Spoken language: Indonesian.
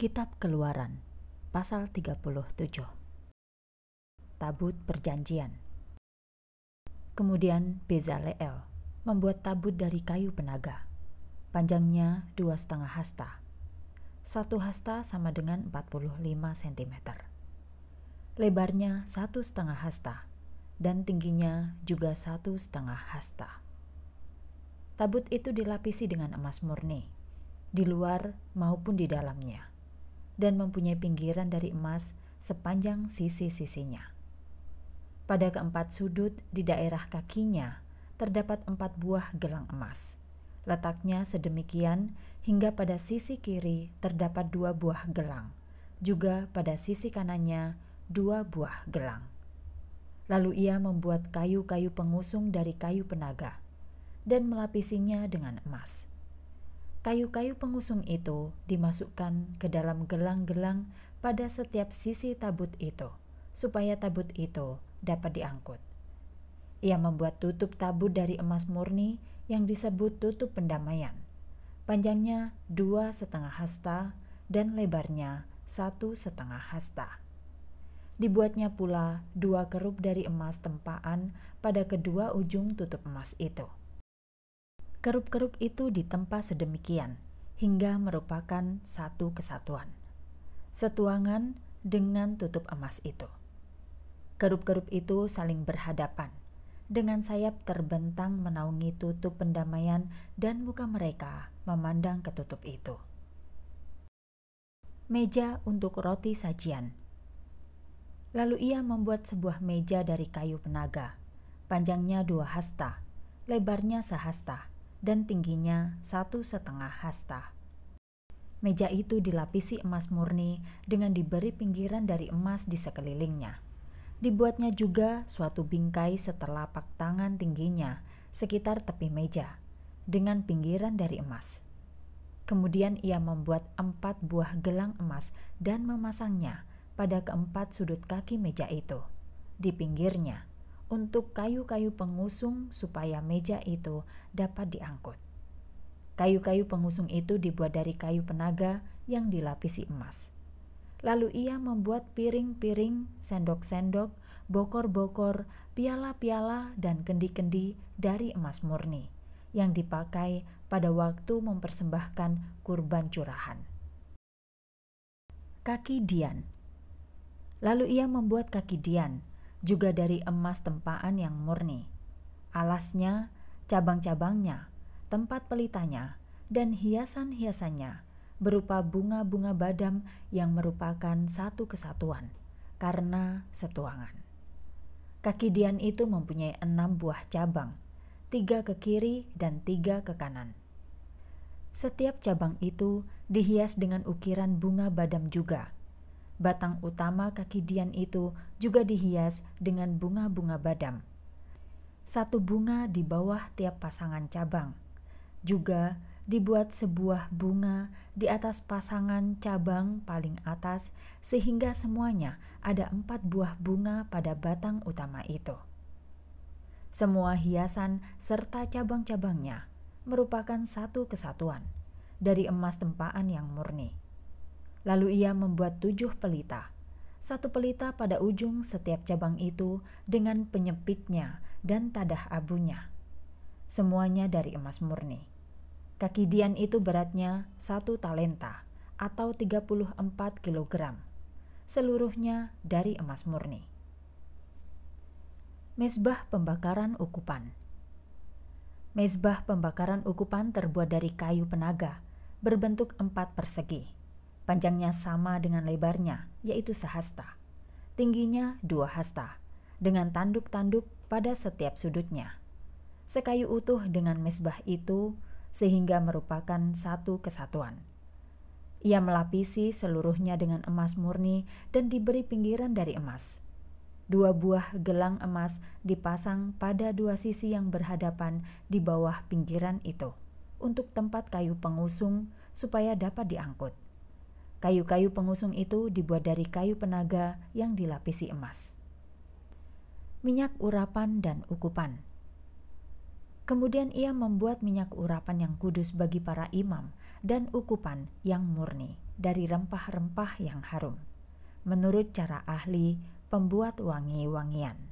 Kitab Keluaran pasal 37 Tabut Perjanjian Kemudian Bezaleel membuat tabut dari kayu penaga. Panjangnya dua setengah hasta. Satu hasta sama dengan 45 cm. Lebarnya satu setengah hasta dan tingginya juga satu setengah hasta. Tabut itu dilapisi dengan emas murni, di luar maupun di dalamnya dan mempunyai pinggiran dari emas sepanjang sisi-sisinya. Pada keempat sudut di daerah kakinya terdapat empat buah gelang emas. Letaknya sedemikian hingga pada sisi kiri terdapat dua buah gelang, juga pada sisi kanannya dua buah gelang. Lalu ia membuat kayu-kayu pengusung dari kayu penaga dan melapisinya dengan emas. Kayu-kayu pengusung itu dimasukkan ke dalam gelang-gelang pada setiap sisi tabut itu, supaya tabut itu dapat diangkut. Ia membuat tutup tabut dari emas murni yang disebut tutup pendamaian. Panjangnya dua setengah hasta dan lebarnya satu setengah hasta. Dibuatnya pula dua kerup dari emas tempaan pada kedua ujung tutup emas itu Kerup-kerup itu ditempa sedemikian hingga merupakan satu kesatuan. Setuangan dengan tutup emas itu. Kerup-kerup itu saling berhadapan dengan sayap terbentang menaungi tutup pendamaian dan muka mereka memandang ke tutup itu. Meja untuk roti sajian. Lalu ia membuat sebuah meja dari kayu penaga, panjangnya dua hasta, lebarnya sehasta, dan tingginya satu setengah hasta. Meja itu dilapisi emas murni dengan diberi pinggiran dari emas di sekelilingnya. Dibuatnya juga suatu bingkai setelapak tangan tingginya sekitar tepi meja dengan pinggiran dari emas. Kemudian ia membuat empat buah gelang emas dan memasangnya pada keempat sudut kaki meja itu. Di pinggirnya untuk kayu-kayu pengusung supaya meja itu dapat diangkut. Kayu-kayu pengusung itu dibuat dari kayu penaga yang dilapisi emas. Lalu ia membuat piring-piring, sendok-sendok, bokor-bokor, piala-piala, dan kendi-kendi dari emas murni yang dipakai pada waktu mempersembahkan kurban curahan. Kaki Dian Lalu ia membuat kaki Dian, juga dari emas tempaan yang murni. Alasnya, cabang-cabangnya, tempat pelitanya, dan hiasan-hiasannya berupa bunga-bunga badam yang merupakan satu kesatuan karena setuangan. Kaki Dian itu mempunyai enam buah cabang, tiga ke kiri dan tiga ke kanan. Setiap cabang itu dihias dengan ukiran bunga badam juga – Batang utama kaki Dian itu juga dihias dengan bunga-bunga badam. Satu bunga di bawah tiap pasangan cabang. Juga dibuat sebuah bunga di atas pasangan cabang paling atas sehingga semuanya ada empat buah bunga pada batang utama itu. Semua hiasan serta cabang-cabangnya merupakan satu kesatuan dari emas tempaan yang murni Lalu ia membuat tujuh pelita. Satu pelita pada ujung setiap cabang itu dengan penyempitnya dan tadah abunya. Semuanya dari emas murni. Kaki Dian itu beratnya satu talenta atau 34 kg. Seluruhnya dari emas murni. Mesbah pembakaran ukupan Mesbah pembakaran ukupan terbuat dari kayu penaga, berbentuk empat persegi Panjangnya sama dengan lebarnya, yaitu sehasta. Tingginya dua hasta, dengan tanduk-tanduk pada setiap sudutnya. Sekayu utuh dengan mesbah itu sehingga merupakan satu kesatuan. Ia melapisi seluruhnya dengan emas murni dan diberi pinggiran dari emas. Dua buah gelang emas dipasang pada dua sisi yang berhadapan di bawah pinggiran itu untuk tempat kayu pengusung supaya dapat diangkut. Kayu-kayu pengusung itu dibuat dari kayu penaga yang dilapisi emas. Minyak urapan dan ukupan. Kemudian ia membuat minyak urapan yang kudus bagi para imam dan ukupan yang murni dari rempah-rempah yang harum. Menurut cara ahli pembuat wangi-wangian.